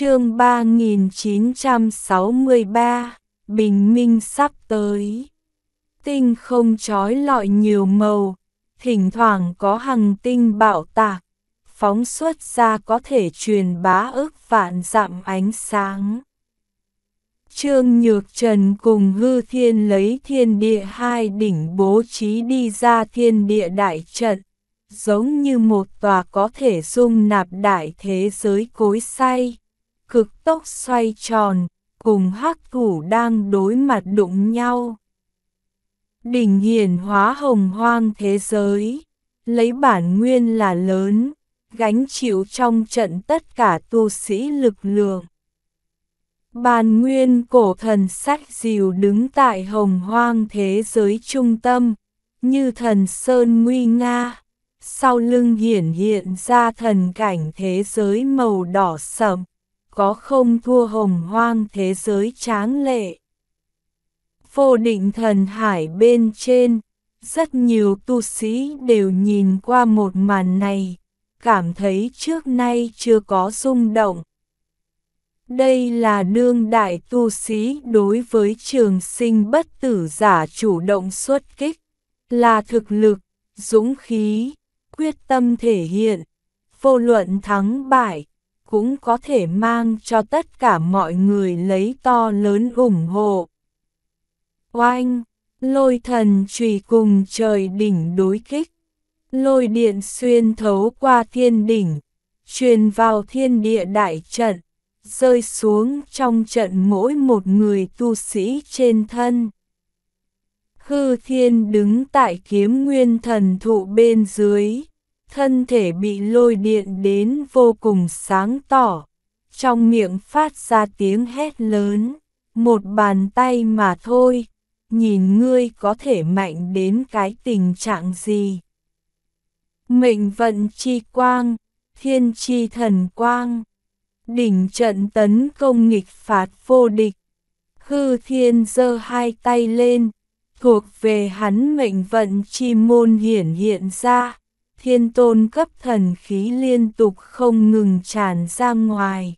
chương 3963, Bình Minh sắp tới. Tinh không trói lọi nhiều màu, thỉnh thoảng có hằng tinh bạo tạc, phóng xuất ra có thể truyền bá ức vạn dặm ánh sáng. Trương Nhược Trần cùng Hư Thiên lấy thiên địa hai đỉnh bố trí đi ra thiên địa đại trận, giống như một tòa có thể dung nạp đại thế giới cối say, cực tốc xoay tròn, cùng hắc thủ đang đối mặt đụng nhau. Đỉnh hiển hóa hồng hoang thế giới, lấy bản nguyên là lớn, gánh chịu trong trận tất cả tu sĩ lực lượng. bản nguyên cổ thần sách diều đứng tại hồng hoang thế giới trung tâm, như thần sơn nguy nga, sau lưng hiển hiện ra thần cảnh thế giới màu đỏ sậm có không thua hồng hoang thế giới tráng lệ. phô định thần hải bên trên, rất nhiều tu sĩ đều nhìn qua một màn này, cảm thấy trước nay chưa có rung động. Đây là đương đại tu sĩ đối với trường sinh bất tử giả chủ động xuất kích, là thực lực, dũng khí, quyết tâm thể hiện, vô luận thắng bại, cũng có thể mang cho tất cả mọi người lấy to lớn ủng hộ. Oanh, lôi thần trùy cùng trời đỉnh đối kích, lôi điện xuyên thấu qua thiên đỉnh, truyền vào thiên địa đại trận, rơi xuống trong trận mỗi một người tu sĩ trên thân. Hư thiên đứng tại kiếm nguyên thần thụ bên dưới thân thể bị lôi điện đến vô cùng sáng tỏ, trong miệng phát ra tiếng hét lớn, một bàn tay mà thôi, nhìn ngươi có thể mạnh đến cái tình trạng gì. Mệnh vận chi quang, thiên chi thần quang, đỉnh trận tấn công nghịch phạt vô địch, hư thiên giơ hai tay lên, thuộc về hắn mệnh vận chi môn hiển hiện ra thiên tôn cấp thần khí liên tục không ngừng tràn ra ngoài.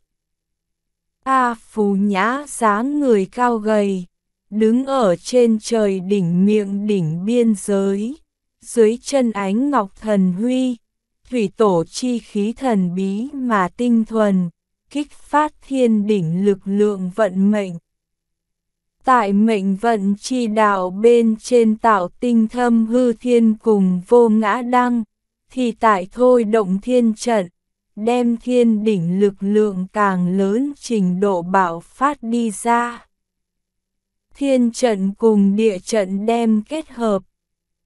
A à, Phú Nhã dáng người cao gầy, đứng ở trên trời đỉnh miệng đỉnh biên giới, dưới chân ánh ngọc thần huy, thủy tổ chi khí thần bí mà tinh thuần, kích phát thiên đỉnh lực lượng vận mệnh. Tại mệnh vận chi đạo bên trên tạo tinh thâm hư thiên cùng vô ngã đăng, thì tại thôi động thiên trận, đem thiên đỉnh lực lượng càng lớn trình độ bảo phát đi ra. Thiên trận cùng địa trận đem kết hợp,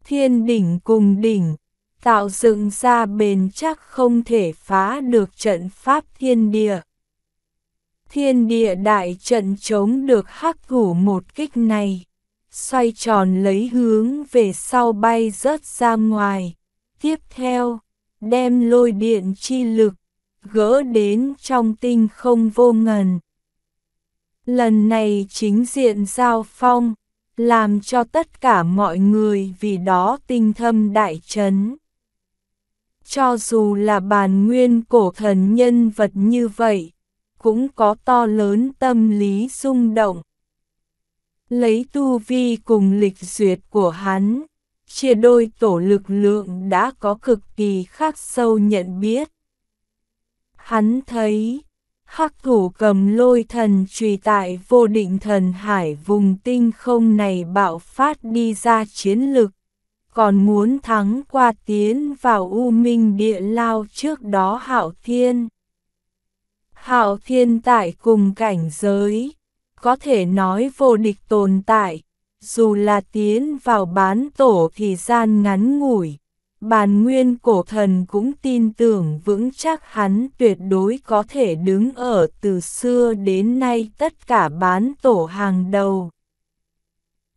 thiên đỉnh cùng đỉnh, tạo dựng ra bền chắc không thể phá được trận pháp thiên địa. Thiên địa đại trận chống được hắc thủ một kích này, xoay tròn lấy hướng về sau bay rớt ra ngoài Tiếp theo, đem lôi điện chi lực, gỡ đến trong tinh không vô ngần. Lần này chính diện giao phong, làm cho tất cả mọi người vì đó tinh thâm đại chấn. Cho dù là bàn nguyên cổ thần nhân vật như vậy, cũng có to lớn tâm lý rung động. Lấy tu vi cùng lịch duyệt của hắn, chia đôi tổ lực lượng đã có cực kỳ khác sâu nhận biết. Hắn thấy, hắc thủ cầm lôi thần trùy tại vô định thần hải vùng tinh không này bạo phát đi ra chiến lực, còn muốn thắng qua tiến vào u minh địa lao trước đó hạo thiên. Hạo thiên tại cùng cảnh giới, có thể nói vô địch tồn tại, dù là tiến vào bán tổ thì gian ngắn ngủi, bàn nguyên cổ thần cũng tin tưởng vững chắc hắn tuyệt đối có thể đứng ở từ xưa đến nay tất cả bán tổ hàng đầu.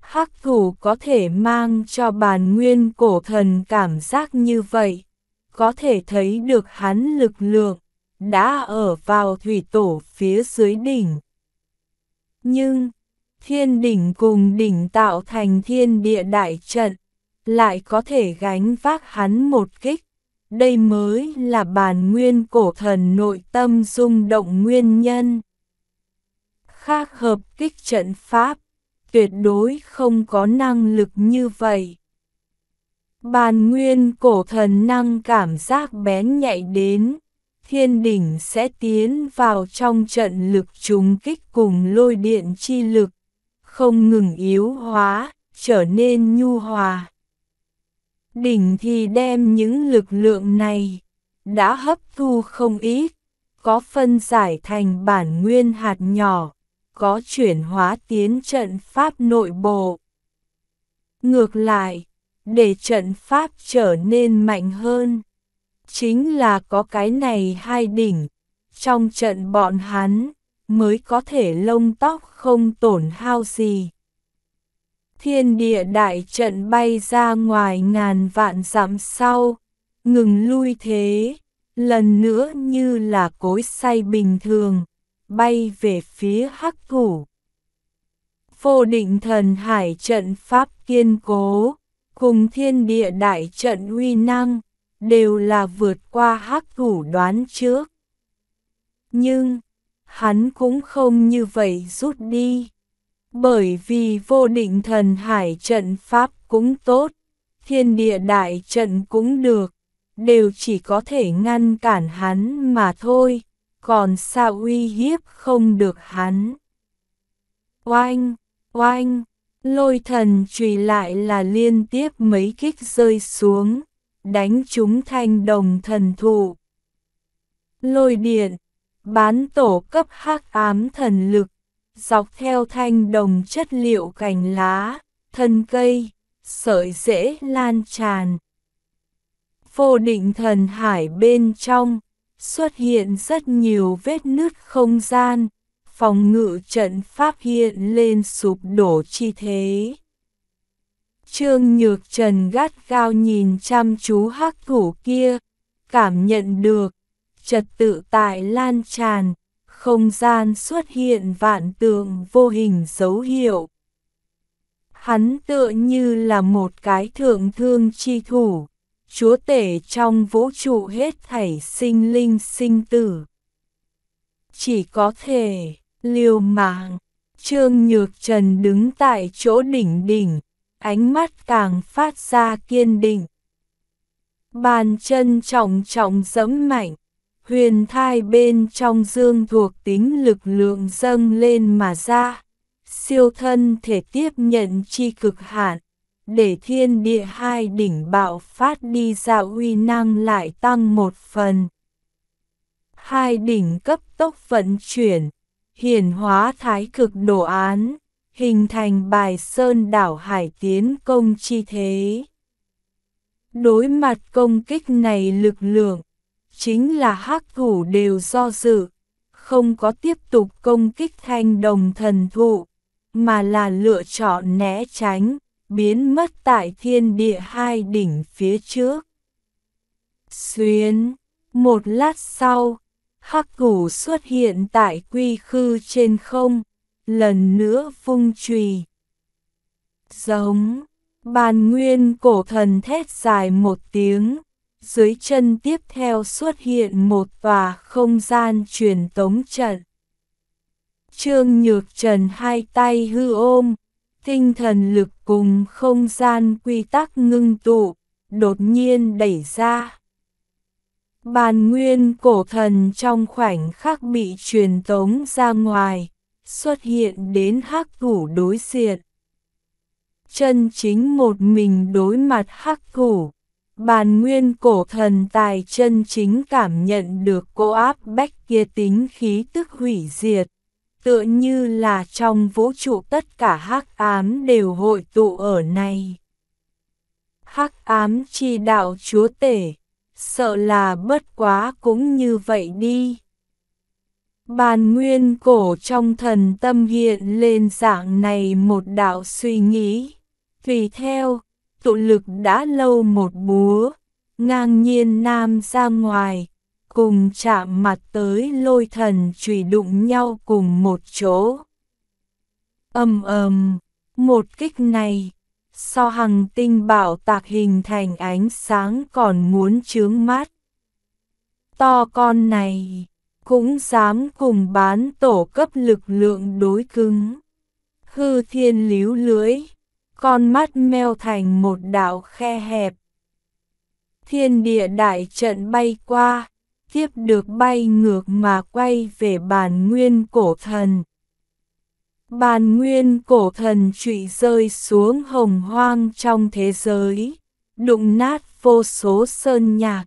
Hắc thủ có thể mang cho bàn nguyên cổ thần cảm giác như vậy, có thể thấy được hắn lực lượng, đã ở vào thủy tổ phía dưới đỉnh. Nhưng, Thiên đỉnh cùng đỉnh tạo thành thiên địa đại trận, lại có thể gánh vác hắn một kích. Đây mới là bản nguyên cổ thần nội tâm rung động nguyên nhân. Khác hợp kích trận pháp, tuyệt đối không có năng lực như vậy. Bàn nguyên cổ thần năng cảm giác bén nhạy đến, thiên đỉnh sẽ tiến vào trong trận lực trúng kích cùng lôi điện chi lực, không ngừng yếu hóa, trở nên nhu hòa. Đỉnh thì đem những lực lượng này, đã hấp thu không ít, có phân giải thành bản nguyên hạt nhỏ, có chuyển hóa tiến trận pháp nội bộ. Ngược lại, để trận pháp trở nên mạnh hơn, chính là có cái này hai đỉnh, trong trận bọn hắn mới có thể lông tóc không tổn hao gì. Thiên địa đại trận bay ra ngoài ngàn vạn dặm sau, ngừng lui thế, lần nữa như là cối say bình thường, bay về phía hắc thủ. Vô định thần hải trận pháp kiên cố, cùng thiên địa đại trận uy năng, đều là vượt qua hắc thủ đoán trước. Nhưng, hắn cũng không như vậy rút đi. Bởi vì vô định thần hải trận pháp cũng tốt, thiên địa đại trận cũng được, đều chỉ có thể ngăn cản hắn mà thôi, còn sao uy hiếp không được hắn. Oanh, oanh, lôi thần trùy lại là liên tiếp mấy kích rơi xuống, đánh chúng thanh đồng thần thụ. Lôi điện Bán tổ cấp hắc ám thần lực, dọc theo thanh đồng chất liệu cành lá, thân cây, sợi rễ lan tràn. Vô định thần hải bên trong, xuất hiện rất nhiều vết nứt không gian, phòng ngự trận pháp hiện lên sụp đổ chi thế. Trương Nhược Trần gắt gao nhìn chăm chú hắc thủ kia, cảm nhận được trật tự tại lan tràn, không gian xuất hiện vạn tượng vô hình dấu hiệu. Hắn tựa như là một cái thượng thương chi thủ, chúa tể trong vũ trụ hết thảy sinh linh sinh tử. Chỉ có thể, liều mạng, Trương Nhược Trần đứng tại chỗ đỉnh đỉnh, ánh mắt càng phát ra kiên định. Bàn chân trọng trọng dẫm mạnh, huyền thai bên trong dương thuộc tính lực lượng dâng lên mà ra, siêu thân thể tiếp nhận chi cực hạn, để thiên địa hai đỉnh bạo phát đi ra uy năng lại tăng một phần. Hai đỉnh cấp tốc vận chuyển, hiển hóa thái cực đồ án, hình thành bài sơn đảo hải tiến công chi thế. Đối mặt công kích này lực lượng, chính là hắc thủ đều do dự, không có tiếp tục công kích thanh đồng thần thụ, mà là lựa chọn né tránh, biến mất tại thiên địa hai đỉnh phía trước. Xuyến, một lát sau, hắc thủ xuất hiện tại quy khư trên không, lần nữa phung trùy. Giống, bàn nguyên cổ thần thét dài một tiếng dưới chân tiếp theo xuất hiện một tòa không gian truyền tống trận. Trương Nhược Trần hai tay hư ôm, tinh thần lực cùng không gian quy tắc ngưng tụ, đột nhiên đẩy ra. Bàn nguyên cổ thần trong khoảnh khắc bị truyền tống ra ngoài, xuất hiện đến hắc thủ đối diện. Chân chính một mình đối mặt hắc thủ, bàn nguyên cổ thần tài chân chính cảm nhận được cô áp bách kia tính khí tức hủy diệt. Tựa như là trong vũ trụ tất cả hắc ám đều hội tụ ở này. Hắc ám chi đạo chúa tể, sợ là bất quá cũng như vậy đi. Bàn nguyên cổ trong thần tâm hiện lên dạng này một đạo suy nghĩ. Tùy theo, tụ lực đã lâu một búa, ngang nhiên nam ra ngoài, cùng chạm mặt tới lôi thần chùy đụng nhau cùng một chỗ. ầm ầm, một kích này, so hằng tinh bảo tạc hình thành ánh sáng còn muốn chướng mắt. To con này, cũng dám cùng bán tổ cấp lực lượng đối cứng. Hư thiên líu lưỡi con mắt meo thành một đạo khe hẹp. Thiên địa đại trận bay qua, tiếp được bay ngược mà quay về bàn nguyên cổ thần. Bàn nguyên cổ thần trụy rơi xuống hồng hoang trong thế giới, đụng nát vô số sơn nhạc,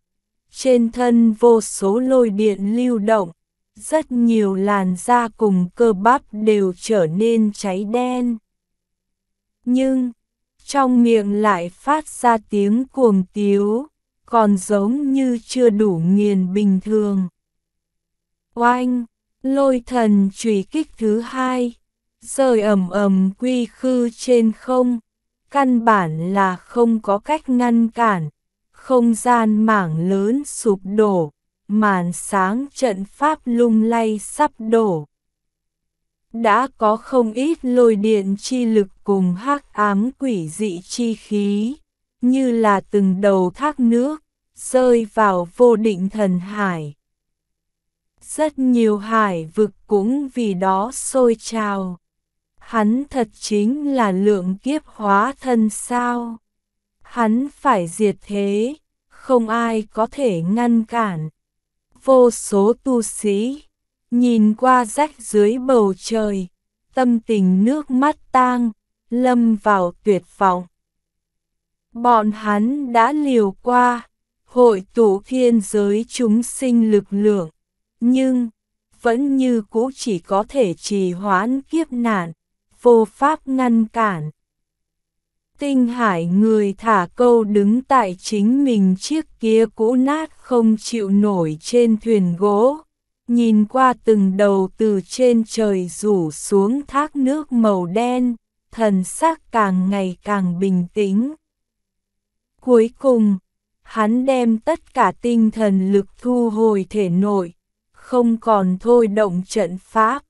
trên thân vô số lôi điện lưu động, rất nhiều làn da cùng cơ bắp đều trở nên cháy đen nhưng trong miệng lại phát ra tiếng cuồng tiếu, còn giống như chưa đủ nghiền bình thường. Oanh, lôi thần trùy kích thứ hai, rơi ẩm ẩm quy khư trên không, căn bản là không có cách ngăn cản, không gian mảng lớn sụp đổ, màn sáng trận pháp lung lay sắp đổ đã có không ít lôi điện chi lực cùng hắc ám quỷ dị chi khí, như là từng đầu thác nước, rơi vào vô định thần hải. Rất nhiều hải vực cũng vì đó sôi trào. Hắn thật chính là lượng kiếp hóa thân sao. Hắn phải diệt thế, không ai có thể ngăn cản. Vô số tu sĩ nhìn qua rách dưới bầu trời, tâm tình nước mắt tang, lâm vào tuyệt vọng. Bọn hắn đã liều qua, hội tụ thiên giới chúng sinh lực lượng, nhưng vẫn như cũ chỉ có thể trì hoãn kiếp nạn, vô pháp ngăn cản. Tinh hải người thả câu đứng tại chính mình chiếc kia cũ nát không chịu nổi trên thuyền gỗ, nhìn qua từng đầu từ trên trời rủ xuống thác nước màu đen, thần sắc càng ngày càng bình tĩnh. Cuối cùng, hắn đem tất cả tinh thần lực thu hồi thể nội, không còn thôi động trận pháp.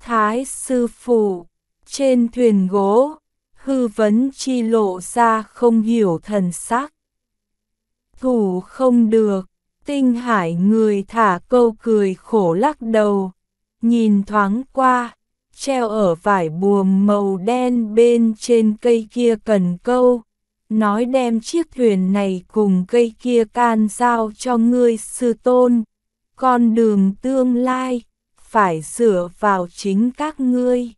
Thái sư phụ, trên thuyền gỗ, hư vấn chi lộ ra không hiểu thần sắc. Thủ không được, Tinh hải người thả câu cười khổ lắc đầu, nhìn thoáng qua, treo ở vải buồm màu đen bên trên cây kia cần câu, nói đem chiếc thuyền này cùng cây kia can giao cho ngươi sư tôn, con đường tương lai, phải sửa vào chính các ngươi.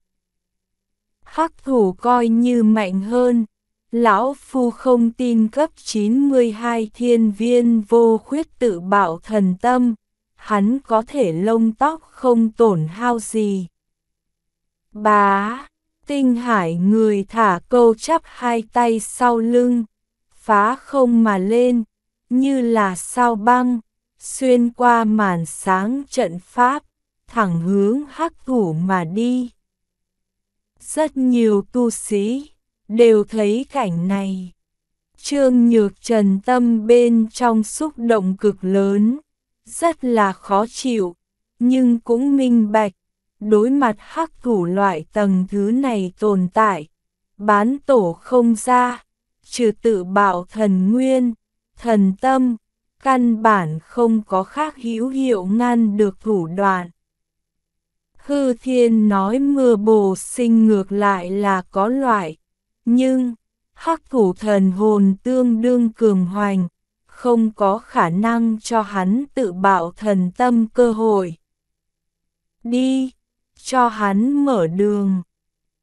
Hắc thủ coi như mạnh hơn, Lão Phu không tin cấp 92 thiên viên vô khuyết tự bảo thần tâm, hắn có thể lông tóc không tổn hao gì. Bá, tinh hải người thả câu chắp hai tay sau lưng, phá không mà lên, như là sao băng, xuyên qua màn sáng trận pháp, thẳng hướng hắc thủ mà đi. Rất nhiều tu sĩ đều thấy cảnh này. Trương Nhược Trần tâm bên trong xúc động cực lớn, rất là khó chịu, nhưng cũng minh bạch, đối mặt hắc thủ loại tầng thứ này tồn tại, bán tổ không ra, trừ tự bảo thần nguyên, thần tâm, căn bản không có khác hữu hiệu ngăn được thủ đoạn. Hư thiên nói mưa bồ sinh ngược lại là có loại nhưng hắc thủ thần hồn tương đương cường hoành, không có khả năng cho hắn tự bạo thần tâm cơ hội. Đi, cho hắn mở đường.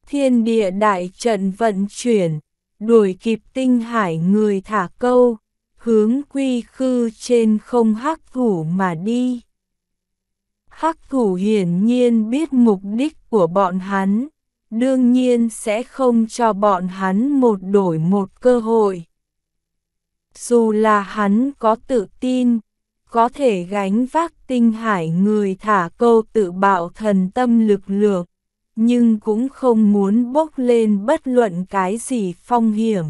Thiên địa đại trận vận chuyển, đuổi kịp tinh hải người thả câu, hướng quy khư trên không hắc thủ mà đi. Hắc thủ hiển nhiên biết mục đích của bọn hắn, đương nhiên sẽ không cho bọn hắn một đổi một cơ hội. Dù là hắn có tự tin, có thể gánh vác tinh hải người thả câu tự bạo thần tâm lực lượng, nhưng cũng không muốn bốc lên bất luận cái gì phong hiểm.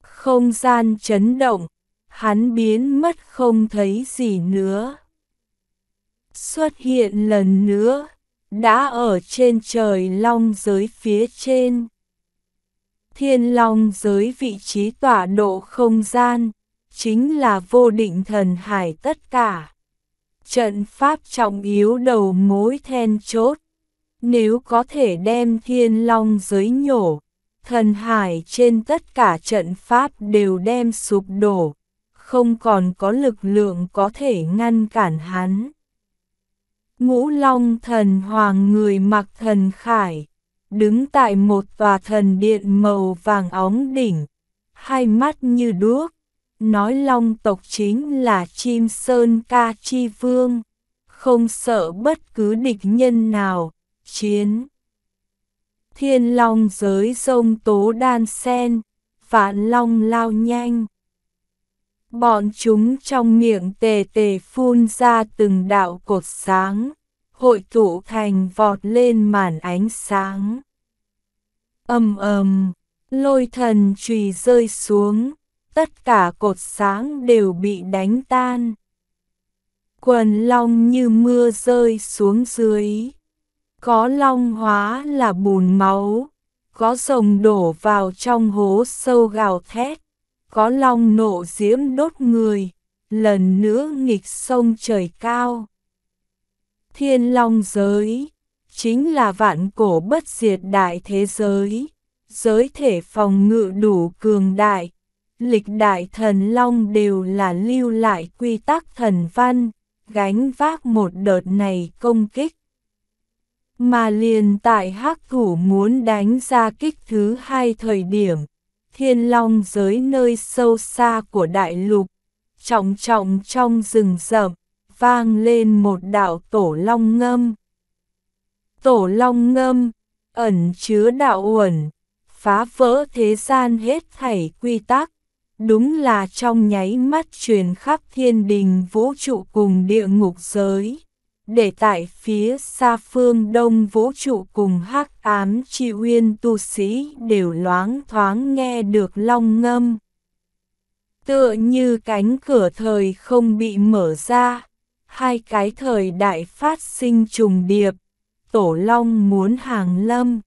Không gian chấn động, hắn biến mất không thấy gì nữa. Xuất hiện lần nữa, đã ở trên trời long giới phía trên. Thiên long giới vị trí tọa độ không gian, chính là vô định thần hải tất cả. Trận pháp trọng yếu đầu mối then chốt. Nếu có thể đem thiên long giới nhổ, thần hải trên tất cả trận pháp đều đem sụp đổ, không còn có lực lượng có thể ngăn cản hắn. Ngũ Long thần hoàng người mặc thần khải, đứng tại một tòa thần điện màu vàng óng đỉnh, hai mắt như đuốc, nói Long tộc chính là chim sơn ca chi vương, không sợ bất cứ địch nhân nào, chiến. Thiên Long giới sông tố đan sen, vạn Long lao nhanh bọn chúng trong miệng tề tề phun ra từng đạo cột sáng, hội tụ thành vọt lên màn ánh sáng. ầm ầm, lôi thần chùy rơi xuống, tất cả cột sáng đều bị đánh tan. Quần long như mưa rơi xuống dưới. Có long hóa là bùn máu, có rồng đổ vào trong hố sâu gào thét có long nổ diễm đốt người, lần nữa nghịch sông trời cao. Thiên long giới, chính là vạn cổ bất diệt đại thế giới, giới thể phòng ngự đủ cường đại, lịch đại thần long đều là lưu lại quy tắc thần văn, gánh vác một đợt này công kích. Mà liền tại hắc thủ muốn đánh ra kích thứ hai thời điểm, thiên long giới nơi sâu xa của đại lục, trọng trọng trong rừng rậm, vang lên một đạo tổ long ngâm. Tổ long ngâm, ẩn chứa đạo uẩn, phá vỡ thế gian hết thảy quy tắc, đúng là trong nháy mắt truyền khắp thiên đình vũ trụ cùng địa ngục giới để tại phía xa phương đông vũ trụ cùng hắc ám chi uyên tu sĩ đều loáng thoáng nghe được long ngâm. Tựa như cánh cửa thời không bị mở ra, hai cái thời đại phát sinh trùng điệp, tổ long muốn hàng lâm.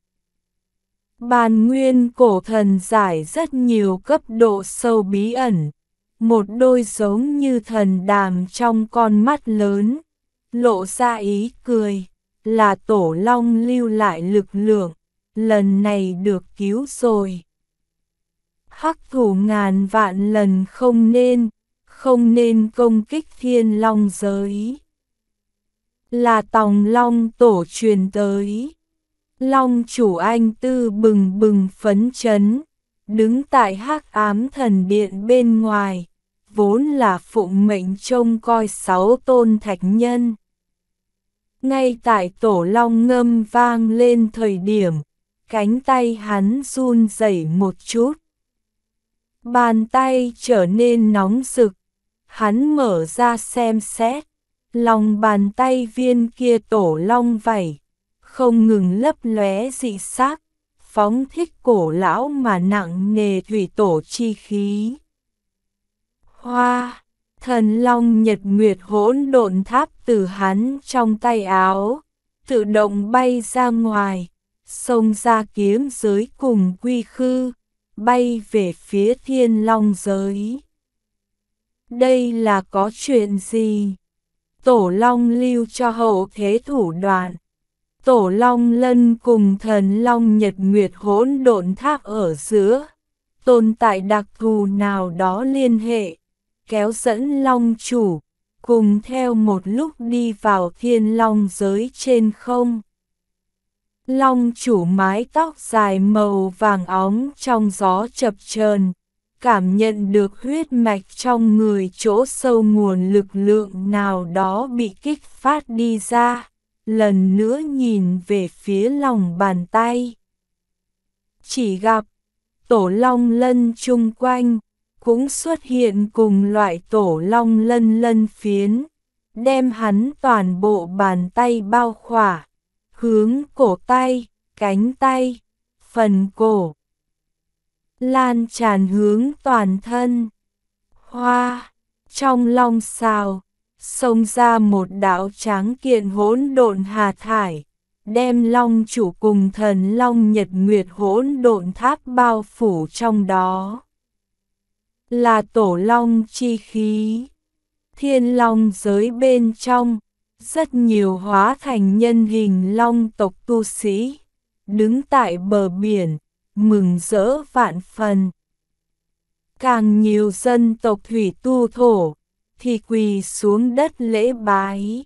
Bàn nguyên cổ thần giải rất nhiều cấp độ sâu bí ẩn, một đôi giống như thần đàm trong con mắt lớn, lộ ra ý cười, là tổ long lưu lại lực lượng, lần này được cứu rồi. Hắc thủ ngàn vạn lần không nên, không nên công kích thiên long giới. Là tòng long tổ truyền tới. Long chủ anh tư bừng bừng phấn chấn, đứng tại hắc ám thần điện bên ngoài, vốn là phụng mệnh trông coi sáu tôn thạch nhân. Ngay tại tổ long ngâm vang lên thời điểm, cánh tay hắn run rẩy một chút. Bàn tay trở nên nóng rực, hắn mở ra xem xét, lòng bàn tay viên kia tổ long vảy, không ngừng lấp lóe dị sắc, phóng thích cổ lão mà nặng nề thủy tổ chi khí. Hoa! Thần Long Nhật Nguyệt hỗn độn tháp từ hắn trong tay áo, tự động bay ra ngoài, xông ra kiếm giới cùng quy khư, bay về phía thiên long giới. Đây là có chuyện gì? Tổ Long lưu cho hậu thế thủ đoạn. Tổ Long lân cùng thần Long Nhật Nguyệt hỗn độn tháp ở giữa. Tồn tại đặc thù nào đó liên hệ kéo dẫn long chủ, cùng theo một lúc đi vào thiên long giới trên không. Long chủ mái tóc dài màu vàng óng trong gió chập chờn cảm nhận được huyết mạch trong người chỗ sâu nguồn lực lượng nào đó bị kích phát đi ra, lần nữa nhìn về phía lòng bàn tay. Chỉ gặp, tổ long lân chung quanh, cũng xuất hiện cùng loại tổ long lân lân phiến, đem hắn toàn bộ bàn tay bao khỏa, hướng cổ tay, cánh tay, phần cổ. Lan tràn hướng toàn thân, hoa, trong long xào, xông ra một đạo tráng kiện hỗn độn hà thải, đem long chủ cùng thần long nhật nguyệt hỗn độn tháp bao phủ trong đó là tổ long chi khí. Thiên long giới bên trong, rất nhiều hóa thành nhân hình long tộc tu sĩ, đứng tại bờ biển, mừng rỡ vạn phần. Càng nhiều dân tộc thủy tu thổ, thì quỳ xuống đất lễ bái.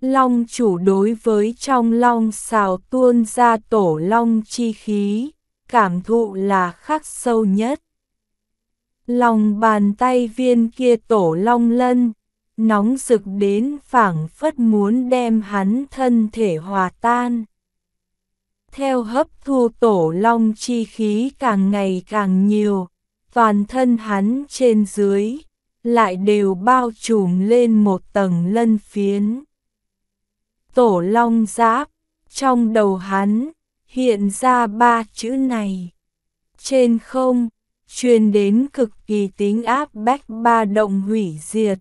Long chủ đối với trong long xào tuôn ra tổ long chi khí, cảm thụ là khắc sâu nhất. Lòng bàn tay viên kia tổ long lân, nóng rực đến phảng phất muốn đem hắn thân thể hòa tan. Theo hấp thu tổ long chi khí càng ngày càng nhiều, toàn thân hắn trên dưới, lại đều bao trùm lên một tầng lân phiến. Tổ long giáp, trong đầu hắn, hiện ra ba chữ này. Trên không, truyền đến cực kỳ tính áp bách ba động hủy diệt.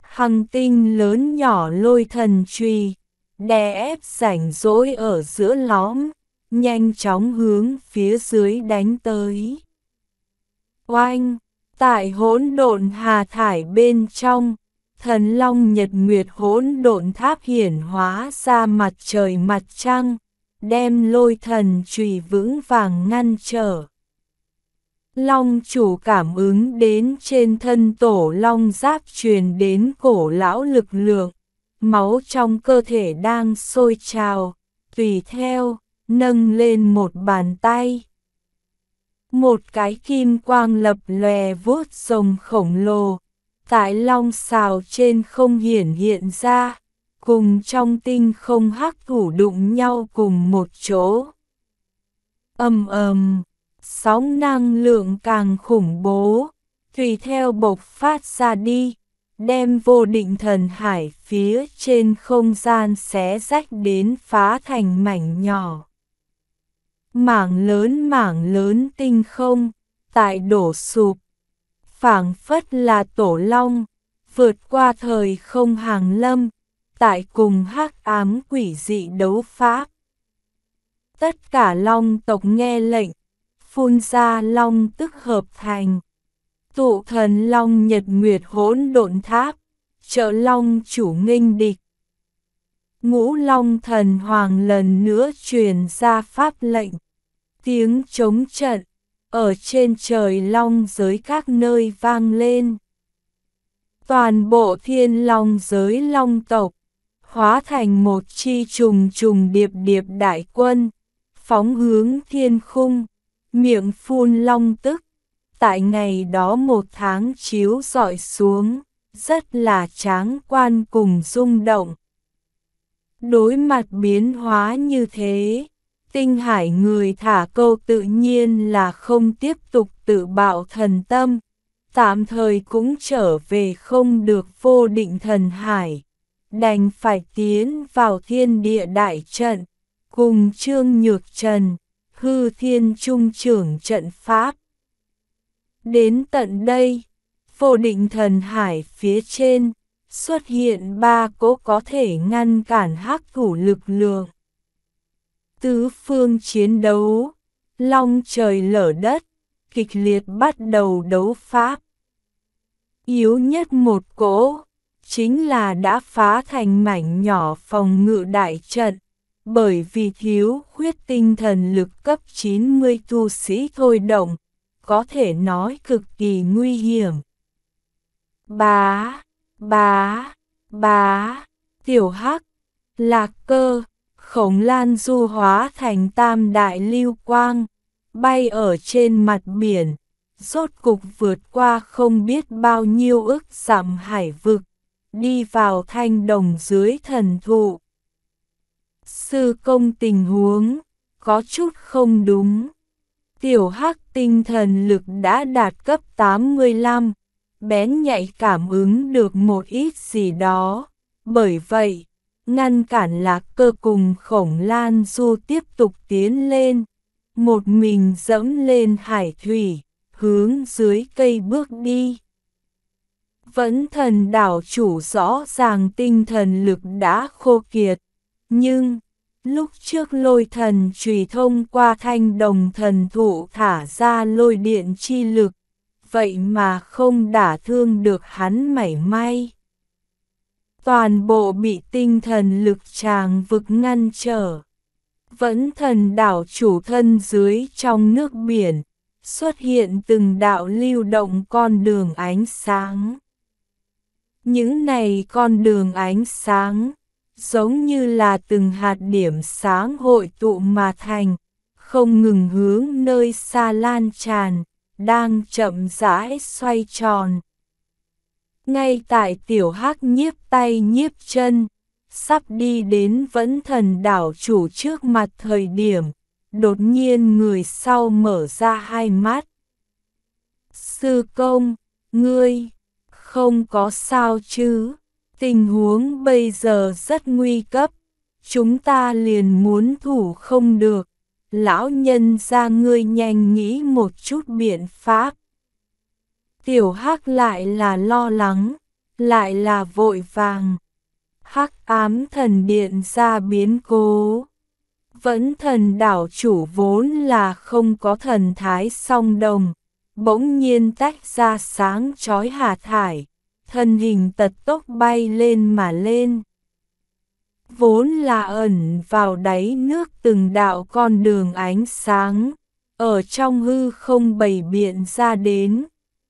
Hằng tinh lớn nhỏ lôi thần truy, đè ép rảnh rỗi ở giữa lõm, nhanh chóng hướng phía dưới đánh tới. Oanh, tại hỗn độn hà thải bên trong, thần long nhật nguyệt hỗn độn tháp hiển hóa ra mặt trời mặt trăng, đem lôi thần trùy vững vàng ngăn trở. Long chủ cảm ứng đến trên thân tổ long giáp truyền đến cổ lão lực lượng, máu trong cơ thể đang sôi trào, tùy theo, nâng lên một bàn tay. Một cái kim quang lập lòe vuốt rồng khổng lồ, tại long xào trên không hiển hiện ra, cùng trong tinh không hắc thủ đụng nhau cùng một chỗ. Âm ầm sóng năng lượng càng khủng bố, tùy theo bộc phát ra đi, đem vô định thần hải phía trên không gian xé rách đến phá thành mảnh nhỏ. Mảng lớn mảng lớn tinh không, tại đổ sụp, phảng phất là tổ long, vượt qua thời không hàng lâm, tại cùng hắc ám quỷ dị đấu pháp. Tất cả long tộc nghe lệnh, phun ra long tức hợp thành. Tụ thần long nhật nguyệt hỗn độn tháp, trợ long chủ nghênh địch. Ngũ long thần hoàng lần nữa truyền ra pháp lệnh. Tiếng chống trận, ở trên trời long giới các nơi vang lên. Toàn bộ thiên long giới long tộc, hóa thành một chi trùng trùng điệp điệp đại quân, phóng hướng thiên khung miệng phun long tức. Tại ngày đó một tháng chiếu dọi xuống, rất là tráng quan cùng rung động. Đối mặt biến hóa như thế, tinh hải người thả câu tự nhiên là không tiếp tục tự bạo thần tâm, tạm thời cũng trở về không được vô định thần hải, đành phải tiến vào thiên địa đại trận, cùng Trương Nhược Trần hư thiên trung trưởng trận pháp. Đến tận đây, vô định thần hải phía trên, xuất hiện ba cỗ có thể ngăn cản hắc thủ lực lượng. Tứ phương chiến đấu, long trời lở đất, kịch liệt bắt đầu đấu pháp. Yếu nhất một cỗ, chính là đã phá thành mảnh nhỏ phòng ngự đại trận bởi vì thiếu khuyết tinh thần lực cấp 90 tu sĩ thôi động, có thể nói cực kỳ nguy hiểm. Bá, bá, bá, tiểu hắc, lạc cơ, khổng lan du hóa thành tam đại lưu quang, bay ở trên mặt biển, rốt cục vượt qua không biết bao nhiêu ức dặm hải vực, đi vào thanh đồng dưới thần thụ sư công tình huống, có chút không đúng. Tiểu hắc tinh thần lực đã đạt cấp 85, bén nhạy cảm ứng được một ít gì đó. Bởi vậy, ngăn cản lạc cơ cùng khổng lan du tiếp tục tiến lên, một mình dẫm lên hải thủy, hướng dưới cây bước đi. Vẫn thần đảo chủ rõ ràng tinh thần lực đã khô kiệt. Nhưng, lúc trước lôi thần trùy thông qua thanh đồng thần thụ thả ra lôi điện chi lực, vậy mà không đả thương được hắn mảy may. Toàn bộ bị tinh thần lực tràng vực ngăn trở. Vẫn thần đảo chủ thân dưới trong nước biển, xuất hiện từng đạo lưu động con đường ánh sáng. Những này con đường ánh sáng, giống như là từng hạt điểm sáng hội tụ mà thành, không ngừng hướng nơi xa lan tràn, đang chậm rãi xoay tròn. Ngay tại tiểu hắc nhiếp tay nhiếp chân, sắp đi đến vẫn thần đảo chủ trước mặt thời điểm, đột nhiên người sau mở ra hai mắt. Sư công, ngươi, không có sao chứ? Tình huống bây giờ rất nguy cấp, chúng ta liền muốn thủ không được, lão nhân ra ngươi nhanh nghĩ một chút biện pháp. Tiểu hắc lại là lo lắng, lại là vội vàng. Hắc ám thần điện ra biến cố. Vẫn thần đảo chủ vốn là không có thần thái song đồng, bỗng nhiên tách ra sáng chói hà thải, thân hình tật tốc bay lên mà lên. Vốn là ẩn vào đáy nước từng đạo con đường ánh sáng, ở trong hư không bày biện ra đến,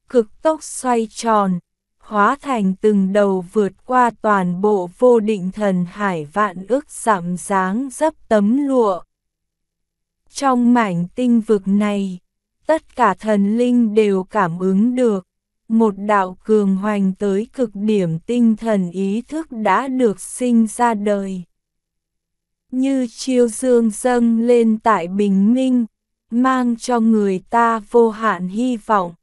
cực tốc xoay tròn, hóa thành từng đầu vượt qua toàn bộ vô định thần hải vạn ước giảm dáng dấp tấm lụa. Trong mảnh tinh vực này, tất cả thần linh đều cảm ứng được, một đạo cường hoành tới cực điểm tinh thần ý thức đã được sinh ra đời. Như chiêu dương dâng lên tại bình minh, mang cho người ta vô hạn hy vọng.